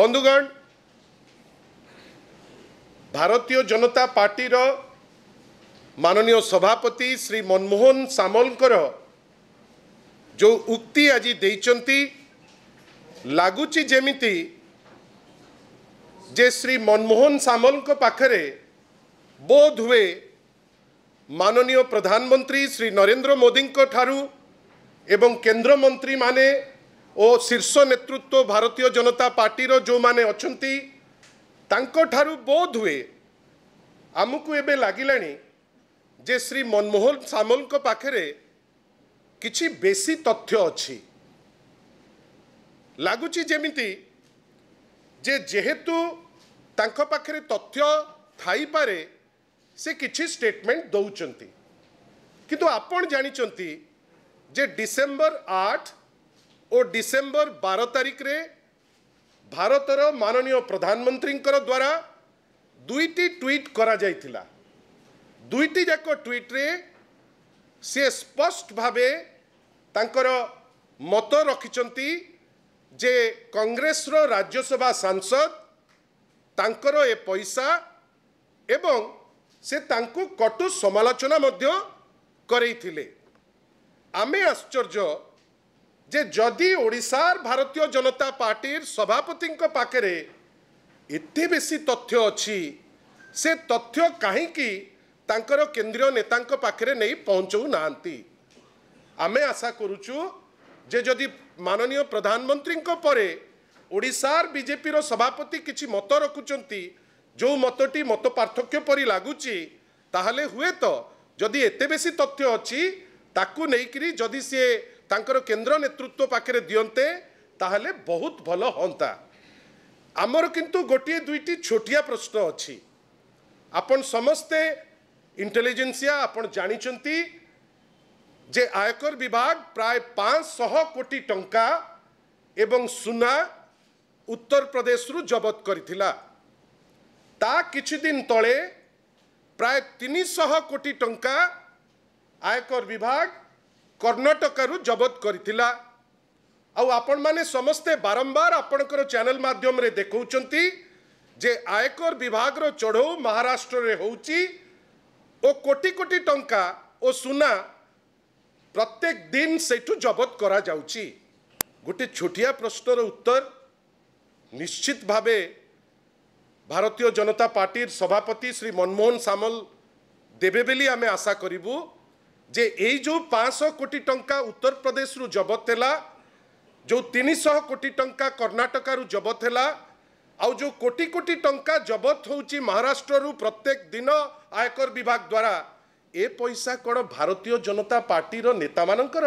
বন্ধুগণ ଭାରତୀୟ ଜନତା ପାର୍ଟିର ମାନନୀୟ ସଭାପତି ଶ୍ରୀ ମନମୋହନ ସାମଲଙ୍କର ଯେଉଁ ଉକ୍ତି ଆଜି ଦେଇଛନ୍ତି ଲାଗୁଛି ଯେମିତି ଯେ ଶ୍ରୀ ମନମୋହନ ସାମଲଙ୍କ ପାଖରେ ବୋଧ ହୁଏ ମାନନୀୟ ପ୍ରଧାନମନ୍ତ୍ରୀ ଶ୍ରୀ ନରେନ୍ଦ୍ର ମୋଦିଙ୍କ ଠାରୁ ଏବଂ କେନ୍ଦ୍ରମନ୍ତ୍ରୀମାନେ ଓ ଶୀର୍ଷ ନେତୃତ୍ୱ ଭାରତୀୟ ଜନତା ପାର୍ଟିର ଯେଉଁମାନେ ଅଛନ୍ତି ତାଙ୍କଠାରୁ ବୋଧ ହୁଏ ଆମକୁ ଏବେ ଲାଗିଲାଣି ଯେ ଶ୍ରୀ ମନମୋହନ ସାମଲଙ୍କ ପାଖରେ କିଛି ବେଶୀ ତଥ୍ୟ ଅଛି ଲାଗୁଛି ଯେମିତି ଯେ ଯେହେତୁ ତାଙ୍କ ପାଖରେ ତଥ୍ୟ ଥାଇପାରେ ସେ କିଛି ଷ୍ଟେଟମେଣ୍ଟ ଦେଉଛନ୍ତି କିନ୍ତୁ ଆପଣ ଜାଣିଛନ୍ତି ଯେ ଡିସେମ୍ବର ଆଠ ଓ ଡିସେମ୍ବର ବାର ତାରିଖରେ ଭାରତର ମାନନୀୟ ପ୍ରଧାନମନ୍ତ୍ରୀଙ୍କର ଦ୍ୱାରା ଦୁଇଟି ଟ୍ୱିଟ୍ କରାଯାଇଥିଲା ଦୁଇଟି ଯାକ ଟ୍ୱିଟ୍ରେ ସିଏ ସ୍ପଷ୍ଟ ଭାବେ ତାଙ୍କର ମତ ରଖିଛନ୍ତି ଯେ କଂଗ୍ରେସର ରାଜ୍ୟସଭା ସାଂସଦ ତାଙ୍କର ଏ ପଇସା ଏବଂ ସେ ତାଙ୍କୁ କଟୁ ସମାଲୋଚନା ମଧ୍ୟ କରେଇଥିଲେ ଆମେ ଆଶ୍ଚର୍ଯ୍ୟ যে যদি ওড়িশার ভারতীয় জনতা পার্টির সভাপতিঙ্ক পাখে এতে বেশি তথ্য অছি সে তথ্য কাহিকি তাঁকর কেন্দ্রীয় নেতাঙ্ক পাখে নেই পৌঁছৌ না আমি আশা করুছু যে যদি মাননীয় প্রধানমন্ত্রীঙ্ক পরে ওড়িশার বিজেপি সভাপতি কিছু মত রাখুম যে মতটি মত পার্থক্য পরি লাগুচি তাহলে হুয়েত যদি এতে বেশি তথ্য অছি তাকু নেইকি যদি সে ତାଙ୍କର କେନ୍ଦ୍ର ନେତୃତ୍ୱ ପାଖରେ ଦିଅନ୍ତେ ତାହେଲେ ବହୁତ ଭଲ ହୁଅନ୍ତା ଆମର କିନ୍ତୁ ଗୋଟିଏ ଦୁଇଟି ଛୋଟିଆ ପ୍ରଶ୍ନ ଅଛି ଆପଣ ସମସ୍ତେ ଇଣ୍ଟେଲିଜେନ୍ସିଆ ଆପଣ ଜାଣିଛନ୍ତି ଯେ ଆୟକର ବିଭାଗ ପ୍ରାୟ ପାଞ୍ଚଶହ କୋଟି ଟଙ୍କା ଏବଂ ସୁନା ଉତ୍ତରପ୍ରଦେଶରୁ ଜବତ କରିଥିଲା ତା କିଛିଦିନ ତଳେ ପ୍ରାୟ ତିନିଶହ କୋଟି ଟଙ୍କା ଆୟକର ବିଭାଗ କର୍ଣ୍ଣାଟକାରୁ ଜବତ କରିଥିଲା ଆଉ ଆପଣମାନେ ସମସ୍ତେ ବାରମ୍ବାର ଆପଣଙ୍କର ଚ୍ୟାନେଲ୍ ମାଧ୍ୟମରେ ଦେଖାଉଛନ୍ତି ଯେ ଆୟକର ବିଭାଗର ଚଢ଼ଉ ମହାରାଷ୍ଟ୍ରରେ ହେଉଛି ଓ କୋଟି କୋଟି ଟଙ୍କା ଓ ସୁନା ପ୍ରତ୍ୟେକ ଦିନ ସେଇଠୁ ଜବତ କରାଯାଉଛି ଗୋଟେ ଛୋଟିଆ ପ୍ରଶ୍ନର ଉତ୍ତର ନିଶ୍ଚିତ ଭାବେ ଭାରତୀୟ ଜନତା ପାର୍ଟିର ସଭାପତି ଶ୍ରୀ ମନମୋହନ ସାମଲ ଦେବେ ବୋଲି ଆମେ ଆଶା କରିବୁ ଯେ ଏଇ ଯେଉଁ ପାଞ୍ଚଶହ କୋଟି ଟଙ୍କା ଉତ୍ତରପ୍ରଦେଶରୁ ଜବତ ହେଲା ଯେଉଁ ତିନିଶହ କୋଟି ଟଙ୍କା କର୍ଣ୍ଣାଟକରୁ ଜବତ ହେଲା ଆଉ ଯେଉଁ କୋଟି କୋଟି ଟଙ୍କା ଜବତ ହେଉଛି ମହାରାଷ୍ଟ୍ରରୁ ପ୍ରତ୍ୟେକ ଦିନ ଆୟକର ବିଭାଗ ଦ୍ୱାରା ଏ ପଇସା କ'ଣ ଭାରତୀୟ ଜନତା ପାର୍ଟିର ନେତାମାନଙ୍କର